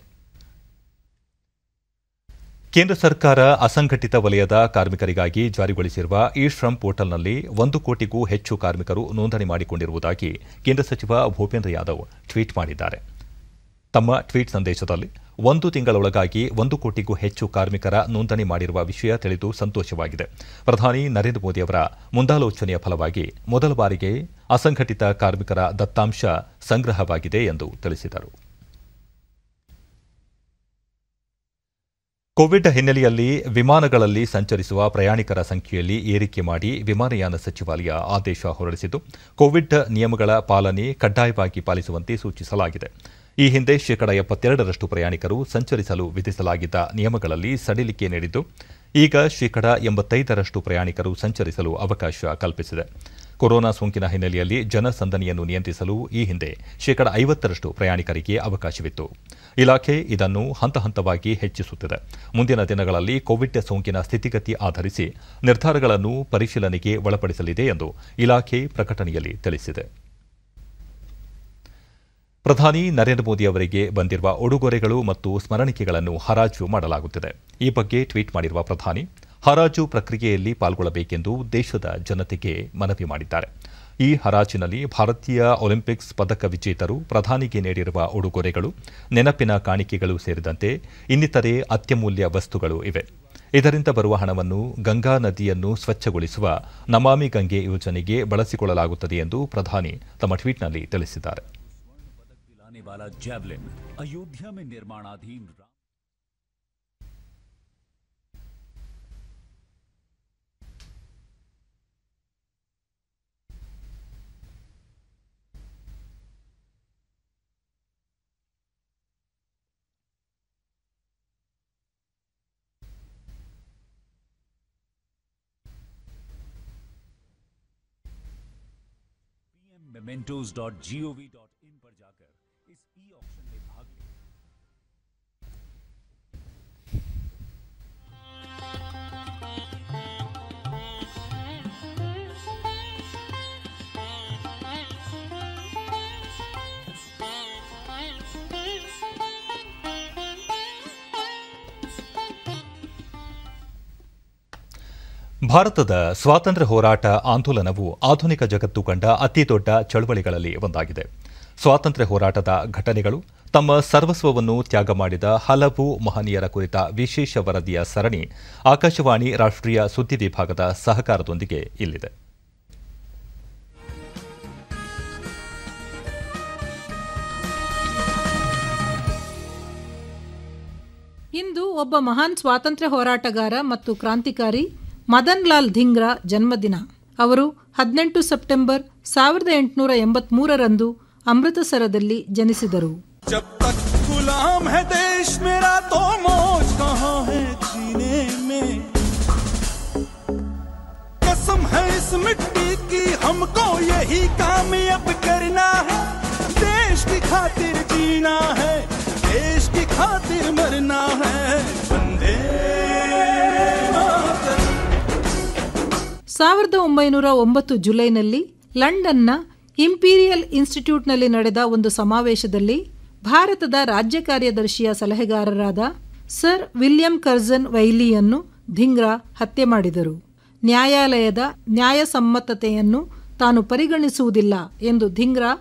ಕೇಂದ್ರ ಸರ್ಕಾರ ಅಸಂಘಟಿತ ವಲಯದ ಕಾರ್ಮಿಕರಿಗಾಗಿ ಜಾರಿಗೊಳಿಸಿರುವ ಇ ಶ್ರಮ್ ಪೋರ್ಟಲ್ನಲ್ಲಿ ಒಂದು ಕೋಟಿಗೂ ಹೆಚ್ಚು ಕಾರ್ಮಿಕರು ನೋಂದಣಿ ಮಾಡಿಕೊಂಡಿರುವುದಾಗಿ ಕೇಂದ್ರ ಸಚಿವ ಭೂಪೇಂದ್ರ ಯಾದವ್ ಟ್ವೀಟ್ ಮಾಡಿದ್ದಾರೆ ತಮ್ಮ ಟ್ವೀಟ್ ಸಂದೇಶದಲ್ಲಿ ಒಂದು ತಿಂಗಳೊಳಗಾಗಿ ಒಂದು ಕೋಟಿಗೂ ಹೆಚ್ಚು ಕಾರ್ಮಿಕರ ನೋಂದಣಿ ಮಾಡಿರುವ ವಿಷಯ ತಿಳಿದು ಸಂತೋಷವಾಗಿದೆ ಪ್ರಧಾನಿ ನರೇಂದ್ರ ಮೋದಿ ಅವರ ಮುಂದಾಲೋಚನೆಯ ಫಲವಾಗಿ ಮೊದಲ ಬಾರಿಗೆ ಅಸಂಘಟಿತ ಕಾರ್ಮಿಕರ ದತ್ತಾಂಶ ಸಂಗ್ರಹವಾಗಿದೆ ಎಂದು ತಿಳಿಸಿದರು ಕೋವಿಡ್ ಹಿನ್ನೆಲೆಯಲ್ಲಿ ವಿಮಾನಗಳಲ್ಲಿ ಸಂಚರಿಸುವ ಪ್ರಯಾಣಿಕರ ಸಂಖ್ಯೆಯಲ್ಲಿ ಏರಿಕೆ ಮಾಡಿ ವಿಮಾನಯಾನ ಸಚಿವಾಲಯ ಆದೇಶ ಹೊರಡಿಸಿದ್ದು ಕೋವಿಡ್ ನಿಯಮಗಳ ಪಾಲನೆ ಕಡ್ಡಾಯವಾಗಿ ಪಾಲಿಸುವಂತೆ ಸೂಚಿಸಲಾಗಿದೆ ಈ ಹಿಂದೆ ಶೇಕಡ ಎಪ್ಪತ್ತೆರಡರಷ್ಟು ಪ್ರಯಾಣಿಕರು ಸಂಚರಿಸಲು ವಿಧಿಸಲಾಗಿದ್ದ ನಿಯಮಗಳಲ್ಲಿ ಸಡಿಲಿಕೆ ನೀಡಿದ್ದು ಈಗ ಶೇಕಡ ಎಂಬತ್ತೈದರಷ್ಟು ಪ್ರಯಾಣಿಕರು ಸಂಚರಿಸಲು ಅವಕಾಶ ಕಲ್ಪಿಸಿದೆ ಕೊರೋನಾ ಸೋಂಕಿನ ಹಿನ್ನೆಲೆಯಲ್ಲಿ ಜನಸಂದಣಿಯನ್ನು ನಿಯಂತ್ರಿಸಲು ಈ ಹಿಂದೆ ಶೇಕಡ ಐವತ್ತರಷ್ಟು ಪ್ರಯಾಣಿಕರಿಗೆ ಅವಕಾಶವಿತ್ತು ಇಲಾಖೆ ಇದನ್ನು ಹಂತ ಹಂತವಾಗಿ ಹೆಚ್ಚಿಸುತ್ತಿದೆ ಮುಂದಿನ ದಿನಗಳಲ್ಲಿ ಕೋವಿಡ್ ಸೋಂಕಿನ ಸ್ಥಿತಿಗತಿ ಆಧರಿಸಿ ನಿರ್ಧಾರಗಳನ್ನು ಪರಿಶೀಲನೆಗೆ ಒಳಪಡಿಸಲಿದೆ ಎಂದು ಇಲಾಖೆ ಪ್ರಕಟಣೆಯಲ್ಲಿ ತಿಳಿಸಿದೆ ಪ್ರಧಾನಿ ನರೇಂದ್ರ ಮೋದಿ ಅವರಿಗೆ ಬಂದಿರುವ ಉಡುಗೊರೆಗಳು ಮತ್ತು ಸ್ಮರಣಿಕೆಗಳನ್ನು ಹರಾಜು ಮಾಡಲಾಗುತ್ತಿದೆ ಈ ಬಗ್ಗೆ ಟ್ವೀಟ್ ಮಾಡಿರುವ ಪ್ರಧಾನಿ ಹರಾಜು ಪ್ರಕ್ರಿಯೆಯಲ್ಲಿ ಪಾಲ್ಗೊಳ್ಳಬೇಕೆಂದು ದೇಶದ ಜನತೆಗೆ ಮನವಿ ಮಾಡಿದ್ದಾರೆ ಈ ಹರಾಜಿನಲ್ಲಿ ಭಾರತೀಯ ಒಲಿಂಪಿಕ್ಸ್ ಪದಕ ವಿಜೇತರು ಪ್ರಧಾನಿಗೆ ನೀಡಿರುವ ಉಡುಗೊರೆಗಳು ನೆನಪಿನ ಕಾಣಿಕೆಗಳು ಸೇರಿದಂತೆ ಇನ್ನಿತರೆ ಅತ್ಯಮೂಲ್ಯ ವಸ್ತುಗಳು ಇವೆ ಇದರಿಂದ ಬರುವ ಹಣವನ್ನು ಗಂಗಾ ನದಿಯನ್ನು ಸ್ವಚ್ಛಗೊಳಿಸುವ ನಮಾಮಿ ಗಂಗೆ ಯೋಜನೆಗೆ ಬಳಸಿಕೊಳ್ಳಲಾಗುತ್ತದೆ ಎಂದು ಪ್ರಧಾನಿ ತಮ್ಮ ಟ್ವೀಟ್ನಲ್ಲಿ ತಿಳಿಸಿದ್ದಾರೆ mementos.gov.in पर जाकर इस ई ऑप्शन में भाग ಭಾರತದ ಸ್ವಾತಂತ್ರ್ಯ ಹೋರಾಟ ಆಂದೋಲನವು ಆಧುನಿಕ ಜಗತ್ತು ಕಂಡ ಅತಿದೊಡ್ಡ ಚಳವಳಿಗಳಲ್ಲಿ ಒಂದಾಗಿದೆ ಸ್ವಾತಂತ್ರ್ಯ ಹೋರಾಟದ ಘಟನೆಗಳು ತಮ್ಮ ಸರ್ವಸ್ವವನ್ನು ತ್ಯಾಗ ಮಾಡಿದ ಹಲವು ಮಹನೀಯರ ಕುರಿತ ವಿಶೇಷ ವರದಿಯ ಸರಣಿ ಆಕಾಶವಾಣಿ ರಾಷ್ಟ್ರೀಯ ಸುದ್ದಿ ವಿಭಾಗದ ಸಹಕಾರದೊಂದಿಗೆ ಇಲ್ಲಿದೆ ಇಂದು ಒಬ್ಬ ಮಹಾನ್ ಸ್ವಾತಂತ್ರ್ಯ ಹೋರಾಟಗಾರ ಮತ್ತು ಕ್ರಾಂತಿಕಾರಿ ಮದನ್ ಲಾಲ್ ಧಿಂಗ್ರಾ ಜನ್ಮದಿನ ಅವರು ಹದಿನೆಂಟು ಸೆಪ್ಟೆಂಬರ್ ಸಾವಿರದ ಎಂಟುನೂರ ಎಂಬತ್ಮೂರರಂದು ಅಮೃತಸರದಲ್ಲಿ ಜನಿಸಿದರು ಮರನಾ ಸಾವಿರದ ಒಂಬೈನೂರ ಒಂಬತ್ತು ಜುಲೈನಲ್ಲಿ ಲಂಡನ್ನ ಇಂಪೀರಿಯಲ್ ಇನ್ಸ್ಟಿಟ್ಯೂಟ್ನಲ್ಲಿ ನಡೆದ ಒಂದು ಸಮಾವೇಶದಲ್ಲಿ ಭಾರತದ ರಾಜ್ಯ ಕಾರ್ಯದರ್ಶಿಯ ಸಲಹೆಗಾರರಾದ ಸರ್ ವಿಲಿಯಂ ಕರ್ಜನ್ ವೈಲಿಯನ್ನು ಧಿಂಗ್ರಾ ಹತ್ಯೆ ಮಾಡಿದರು ನ್ಯಾಯಾಲಯದ ನ್ಯಾಯಸಮ್ಮತತೆಯನ್ನು ತಾನು ಪರಿಗಣಿಸುವುದಿಲ್ಲ ಎಂದು ಧಿಂಗ್ರಾ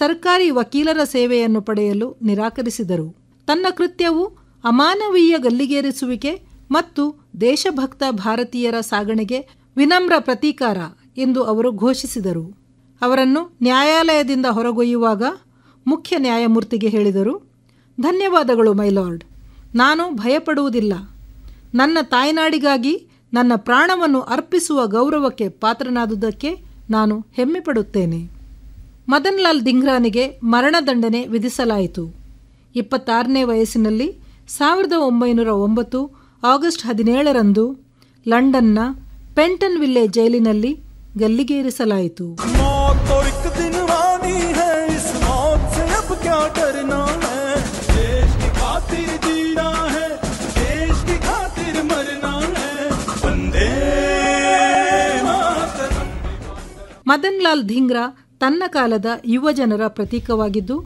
ಸರ್ಕಾರಿ ವಕೀಲರ ಸೇವೆಯನ್ನು ಪಡೆಯಲು ನಿರಾಕರಿಸಿದರು ತನ್ನ ಕೃತ್ಯವು ಅಮಾನವೀಯ ಗಲ್ಲಿಗೇರಿಸುವಿಕೆ ಮತ್ತು ದೇಶಭಕ್ತ ಭಾರತೀಯರ ಸಾಗಣೆಗೆ ವಿನಮ್ರ ಪ್ರತೀಕಾರ ಎಂದು ಅವರು ಘೋಷಿಸಿದರು ಅವರನ್ನು ನ್ಯಾಯಾಲಯದಿಂದ ಹೊರಗೊಯ್ಯುವಾಗ ಮುಖ್ಯ ನ್ಯಾಯಮೂರ್ತಿಗೆ ಹೇಳಿದರು ಧನ್ಯವಾದಗಳು ಮೈಲಾರ್ಡ್ ನಾನು ಭಯಪಡುವುದಿಲ್ಲ ನನ್ನ ತಾಯ್ನಾಡಿಗಾಗಿ ನನ್ನ ಪ್ರಾಣವನ್ನು ಅರ್ಪಿಸುವ ಗೌರವಕ್ಕೆ ಪಾತ್ರನಾದುದಕ್ಕೆ ನಾನು ಹೆಮ್ಮೆಪಡುತ್ತೇನೆ ಮದನ್ಲಾಲ್ ದಿಂಗ್ರಾನಿಗೆ ಮರಣದಂಡನೆ ವಿಧಿಸಲಾಯಿತು ಇಪ್ಪತ್ತಾರನೇ ವಯಸ್ಸಿನಲ್ಲಿ ಸಾವಿರದ ಒಂಬೈನೂರ ಒಂಬತ್ತು ಆಗಸ್ಟ್ ಹದಿನೇಳರಂದು ಲಂಡನ್ನ ಪೆಂಟನ್ ವಿಲ್ಲೆ ಜೈಲಿನಲ್ಲಿ ಗಲ್ಲಿಗೇರಿಸಲಾಯಿತು ಮದನ್ ಲಾಲ್ ಧಿಂಗ್ರಾ ತನ್ನ ಕಾಲದ ಯುವಜನರ ಪ್ರತೀಕವಾಗಿದ್ದು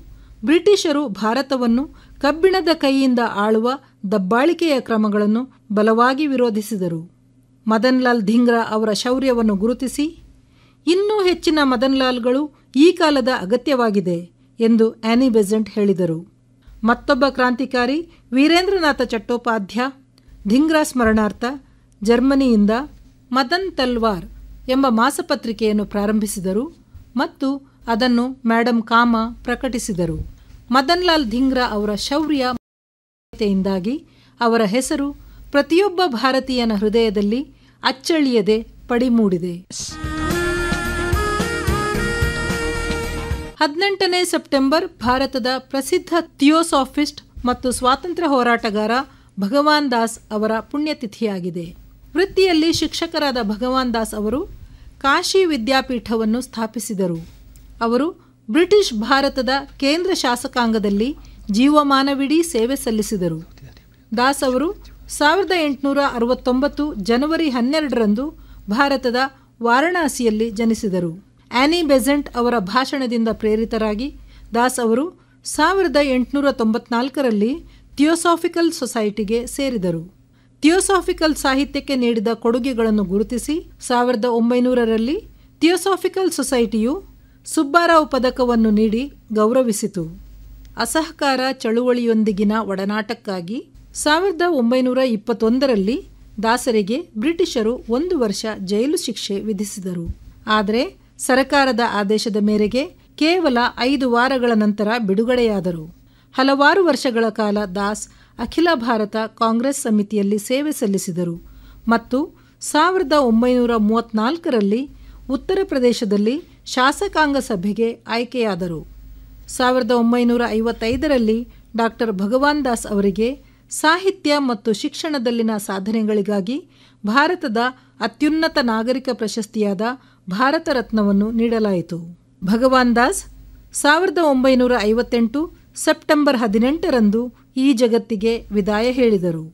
ಬ್ರಿಟಿಷರು ಭಾರತವನ್ನು ಕಬ್ಬಿಣದ ಕೈಯಿಂದ ಆಳುವ ದಬ್ಬಾಳಿಕೆಯ ಕ್ರಮಗಳನ್ನು ಬಲವಾಗಿ ವಿರೋಧಿಸಿದರು ಮದನ್ಲಾಲ್ ಧಿಂಗ್ರಾ ಅವರ ಶೌರ್ಯವನ್ನು ಗುರುತಿಸಿ ಇನ್ನೂ ಹೆಚ್ಚಿನ ಮದನ್ಲಾಲ್ಗಳು ಈ ಕಾಲದ ಅಗತ್ಯವಾಗಿದೆ ಎಂದು ಆನಿ ಬೆಸೆಂಟ್ ಹೇಳಿದರು ಮತ್ತೊಬ್ಬ ಕ್ರಾಂತಿಕಾರಿ ವೀರೇಂದ್ರನಾಥ ಚಟ್ಟೋಪಾಧ್ಯ ಧಿಂಗ್ರಾ ಸ್ಮರಣಾರ್ಥ ಜರ್ಮನಿಯಿಂದ ಮದನ್ ತಲ್ವಾರ್ ಎಂಬ ಮಾಸಪತ್ರಿಕೆಯನ್ನು ಪ್ರಾರಂಭಿಸಿದರು ಮತ್ತು ಅದನ್ನು ಮ್ಯಾಡಮ್ ಕಾಮ ಪ್ರಕಟಿಸಿದರು ಮದನ್ಲಾಲ್ ಧಿಂಗ್ರಾ ಅವರ ಶೌರ್ಯ ಅವರ ಹೆಸರು ಪ್ರತಿಯೊಬ್ಬ ಭಾರತೀಯನ ಹೃದಯದಲ್ಲಿ ಅಚ್ಚಳಿಯದೆ ಪಡಿಮೂಡಿದೆ ಹದಿನೆಂಟನೇ ಸೆಪ್ಟೆಂಬರ್ ಭಾರತದ ಪ್ರಸಿದ್ಧ ಥಿಯೋಸಾಫಿಸ್ಟ್ ಮತ್ತು ಸ್ವಾತಂತ್ರ್ಯ ಹೋರಾಟಗಾರ ಭಗವಾನ್ ದಾಸ್ ಅವರ ಪುಣ್ಯತಿಥಿಯಾಗಿದೆ ವೃತ್ತಿಯಲ್ಲಿ ಶಿಕ್ಷಕರಾದ ಭಗವಾನ್ ದಾಸ್ ಅವರು ಕಾಶಿ ವಿದ್ಯಾಪೀಠವನ್ನು ಸ್ಥಾಪಿಸಿದರು ಅವರು ಬ್ರಿಟಿಷ್ ಭಾರತದ ಕೇಂದ್ರ ಶಾಸಕಾಂಗದಲ್ಲಿ ಜೀವಮಾನವಿಡೀ ಸೇವೆ ಸಲ್ಲಿಸಿದರು ದಾಸ್ ಅವರು ಸಾವಿರದ ಎಂಟುನೂರ ಅರವತ್ತೊಂಬತ್ತು ಜನವರಿ ಹನ್ನೆರಡರಂದು ಭಾರತದ ವಾರಣಾಸಿಯಲ್ಲಿ ಜನಿಸಿದರು ಆ್ಯನಿ ಬೆಸೆಂಟ್ ಅವರ ಭಾಷಣದಿಂದ ಪ್ರೇರಿತರಾಗಿ ದಾಸ್ ಅವರು ಸಾವಿರದ ಎಂಟುನೂರ ತೊಂಬತ್ನಾಲ್ಕರಲ್ಲಿ ಥಿಯೋಸಾಫಿಕಲ್ ಸೊಸೈಟಿಗೆ ಸೇರಿದರು ಥಿಯೋಸಾಫಿಕಲ್ ಸಾಹಿತ್ಯಕ್ಕೆ ನೀಡಿದ ಕೊಡುಗೆಗಳನ್ನು ಗುರುತಿಸಿ ಸಾವಿರದ ಒಂಬೈನೂರರಲ್ಲಿ ಥಿಯೋಸಾಫಿಕಲ್ ಸೊಸೈಟಿಯು ಸುಬ್ಬಾರಾವ್ ಪದಕವನ್ನು ನೀಡಿ ಗೌರವಿಸಿತು ಅಸಹಕಾರ ಚಳುವಳಿಯೊಂದಿಗಿನ ಒಡನಾಟಕ್ಕಾಗಿ ಸಾವಿರದ ಒಂಬೈನೂರ ಇಪ್ಪತ್ತೊಂದರಲ್ಲಿ ದಾಸರಿಗೆ ಬ್ರಿಟಿಷರು ಒಂದು ವರ್ಷ ಜೈಲು ಶಿಕ್ಷೆ ವಿಧಿಸಿದರು ಆದರೆ ಸರಕಾರದ ಆದೇಶದ ಮೇರೆಗೆ ಕೇವಲ ಐದು ವಾರಗಳ ನಂತರ ಬಿಡುಗಡೆಯಾದರು ಹಲವಾರು ವರ್ಷಗಳ ಕಾಲ ದಾಸ್ ಅಖಿಲ ಭಾರತ ಕಾಂಗ್ರೆಸ್ ಸಮಿತಿಯಲ್ಲಿ ಸೇವೆ ಸಲ್ಲಿಸಿದರು ಮತ್ತು ಸಾವಿರದ ಒಂಬೈನೂರ ಮೂವತ್ತ್ನಾಲ್ಕರಲ್ಲಿ ಉತ್ತರ ಪ್ರದೇಶದಲ್ಲಿ ಶಾಸಕಾಂಗ ಸಭೆಗೆ ಆಯ್ಕೆಯಾದರು ಸಾವಿರದ ಒಂಬೈನೂರ ಐವತ್ತೈದರಲ್ಲಿ ಡಾಕ್ಟರ್ ಭಗವಾನ್ ದಾಸ್ ಅವರಿಗೆ ಸಾಹಿತ್ಯ ಮತ್ತು ಶಿಕ್ಷಣದಲ್ಲಿನ ಸಾಧನೆಗಳಿಗಾಗಿ ಭಾರತದ ಅತ್ಯುನ್ನತ ನಾಗರಿಕ ಪ್ರಶಸ್ತಿಯಾದ ಭಾರತ ರತ್ನವನ್ನು ನೀಡಲಾಯಿತು ಭಗವಾನ್ ದಾಸ್ ಸಾವಿರದ ಒಂಬೈನೂರ ಐವತ್ತೆಂಟು ಸೆಪ್ಟೆಂಬರ್ ಹದಿನೆಂಟರಂದು ಈ ಜಗತ್ತಿಗೆ ವಿದಾಯ ಹೇಳಿದರು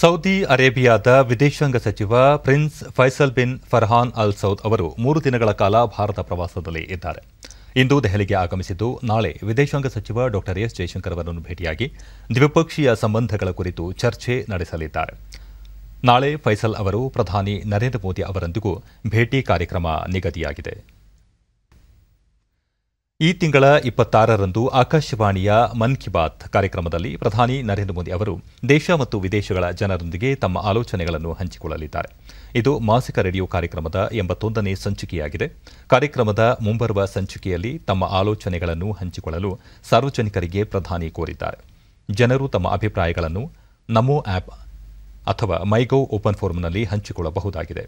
ಸೌದಿ ಅರೇಬಿಯಾದ ವಿದೇಶಾಂಗ ಸಚಿವ prince Faisal bin Farhan Al Saud ಅವರು ಮೂರು ದಿನಗಳ ಕಾಲ ಭಾರತ ಪ್ರವಾಸದಲ್ಲಿ ಇದ್ದಾರೆ ಇಂದು ದೆಹಲಿಗೆ ಆಗಮಿಸಿದ್ದು ನಾಳೆ ವಿದೇಶಾಂಗ ಸಚಿವ ಡಾ ಎಸ್ ಜೈಶಂಕರ್ ಅವರನ್ನು ಭೇಟಿಯಾಗಿ ದ್ವಿಪಕ್ಷೀಯ ಸಂಬಂಧಗಳ ಕುರಿತು ಚರ್ಚೆ ನಡೆಸಲಿದ್ದಾರೆ ನಾಳೆ ಫೈಸಲ್ ಅವರು ಪ್ರಧಾನಿ ನರೇಂದ್ರ ಮೋದಿ ಅವರೊಂದಿಗೂ ಭೇಟಿ ಕಾರ್ಯಕ್ರಮ ನಿಗದಿಯಾಗಿದೆ ಈ ತಿಂಗಳ ಇಪ್ಪತ್ತಾರರಂದು ಆಕಾಶವಾಣಿಯ ಮನ್ ಕಿ ಬಾತ್ ಕಾರ್ಯಕ್ರಮದಲ್ಲಿ ಪ್ರಧಾನಿ ನರೇಂದ್ರ ಮೋದಿ ಅವರು ದೇಶ ಮತ್ತು ವಿದೇಶಗಳ ಜನರೊಂದಿಗೆ ತಮ್ಮ ಆಲೋಚನೆಗಳನ್ನು ಹಂಚಿಕೊಳ್ಳಲಿದ್ದಾರೆ ಇದು ಮಾಸಿಕ ರೇಡಿಯೋ ಕಾರ್ಯಕ್ರಮದ ಎಂಬತ್ತೊಂದನೇ ಸಂಚಿಕೆಯಾಗಿದೆ ಕಾರ್ಯಕ್ರಮದ ಮುಂಬರುವ ಸಂಚಿಕೆಯಲ್ಲಿ ತಮ್ಮ ಆಲೋಚನೆಗಳನ್ನು ಹಂಚಿಕೊಳ್ಳಲು ಸಾರ್ವಜನಿಕರಿಗೆ ಪ್ರಧಾನಿ ಕೋರಿದ್ದಾರೆ ಜನರು ತಮ್ಮ ಅಭಿಪ್ರಾಯಗಳನ್ನು ನಮೋ ಆಪ್ ಅಥವಾ ಮೈಗೌ ಓಪನ್ ಫೋರಂನಲ್ಲಿ ಹಂಚಿಕೊಳ್ಳಬಹುದಾಗಿದೆ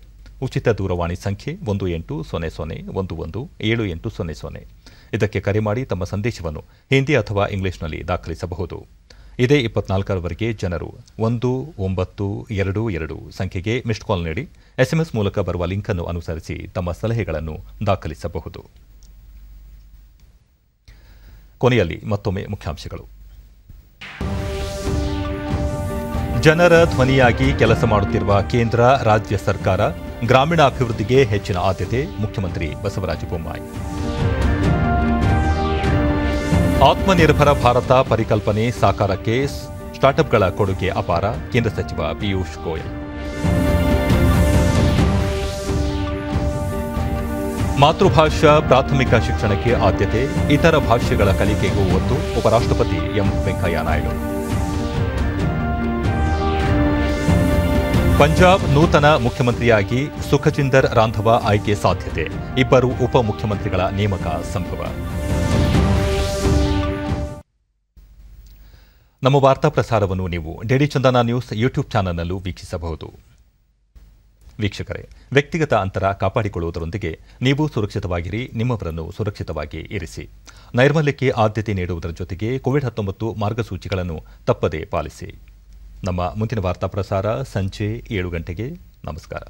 ಉಚಿತ ದೂರವಾಣಿ ಸಂಖ್ಯೆ ಒಂದು ಎಂಟು ಸೊನ್ನೆ ಸೊನ್ನೆ ಒಂದು ಒಂದು ಏಳು ಎಂಟು ಸೊನ್ನೆ ಸೊನ್ನೆ ಇದಕ್ಕೆ ಕರೆ ಮಾಡಿ ತಮ್ಮ ಸಂದೇಶವನ್ನು ಹಿಂದಿ ಅಥವಾ ಇಂಗ್ಲಿಷ್ನಲ್ಲಿ ದಾಖಲಿಸಬಹುದು ಇದೇ ಇಪ್ಪತ್ನಾಲ್ಕರವರೆಗೆ ಜನರು ಒಂದು ಒಂಬತ್ತು ಎರಡು ಎರಡು ಸಂಖ್ಯೆಗೆ ಮಿಸ್ಡ್ ಕಾಲ್ ನೀಡಿ ಎಸ್ಎಂಎಸ್ ಮೂಲಕ ಬರುವ ಲಿಂಕ್ ಅನ್ನು ಅನುಸರಿಸಿ ತಮ್ಮ ಸಲಹೆಗಳನ್ನು ದಾಖಲಿಸಬಹುದು ಕೊನೆಯಲ್ಲಿ ಮತ್ತೊಮ್ಮೆ ಮುಖ್ಯಾಂಶಗಳು ಜನರ ಧ್ವನಿಯಾಗಿ ಕೆಲಸ ಮಾಡುತ್ತಿರುವ ಕೇಂದ್ರ ರಾಜ್ಯ ಸರ್ಕಾರ ಗ್ರಾಮೀಣಾಭಿವೃದ್ಧಿಗೆ ಹೆಚ್ಚಿನ ಆದ್ಯತೆ ಮುಖ್ಯಮಂತ್ರಿ ಬಸವರಾಜ ಬೊಮ್ಮಾಯಿ ಆತ್ಮನಿರ್ಭರ ಭಾರತ ಪರಿಕಲ್ಪನೆ ಸಾಕಾರಕ್ಕೆ ಸ್ಟಾರ್ಟ್ಅಪ್ಗಳ ಕೊಡುಗೆ ಅಪಾರ ಕೇಂದ್ರ ಸಚಿವ ಪಿಯೂಷ್ ಗೋಯಲ್ ಮಾತೃಭಾಷಾ ಪ್ರಾಥಮಿಕ ಶಿಕ್ಷಣಕ್ಕೆ ಆದ್ಯತೆ ಇತರ ಭಾಷೆಗಳ ಕಲಿಕೆಗೂ ಒತ್ತು ಉಪರಾಷ್ಟ್ರಪತಿ ಎಂ ವೆಂಕಯ್ಯ ನಾಯ್ಡು ಪಂಜಾಬ್ ನೂತನ ಮುಖ್ಯಮಂತ್ರಿಯಾಗಿ ಸುಖಜಿಂದರ್ ರಾಂಧವ ಆಯ್ಕೆ ಸಾಧ್ಯತೆ ಇಬ್ಬರು ಉಪಮುಖ್ಯಮಂತ್ರಿಗಳ ನೇಮಕ ಸಂಭವ ನಮ್ಮ ವಾರ್ತಾ ಪ್ರಸಾರವನ್ನು ನೀವು ಡೆಡಿ ಚಂದನ ನ್ಯೂಸ್ ಯೂಟ್ಯೂಬ್ ಚಾನಲ್ನಲ್ಲೂ ವೀಕ್ಷಿಸಬಹುದು ವೀಕ್ಷಕರೇ ವ್ಯಕ್ತಿಗತ ಅಂತರ ಕಾಪಾಡಿಕೊಳ್ಳುವುದರೊಂದಿಗೆ ನೀವು ಸುರಕ್ಷಿತವಾಗಿರಿ ನಿಮ್ಮವರನ್ನು ಸುರಕ್ಷಿತವಾಗಿ ಇರಿಸಿ ನೈರ್ಮಲ್ಯಕ್ಕೆ ಆದ್ಯತೆ ನೀಡುವುದರ ಜೊತೆಗೆ ಕೋವಿಡ್ ಹತ್ತೊಂಬತ್ತು ಮಾರ್ಗಸೂಚಿಗಳನ್ನು ತಪ್ಪದೇ ಪಾಲಿಸಿ ನಮ್ಮ ಮುಂದಿನ ವಾರ್ತಾ ಪ್ರಸಾರ ಸಂಜೆ ಏಳು ಗಂಟೆಗೆ ನಮಸ್ಕಾರ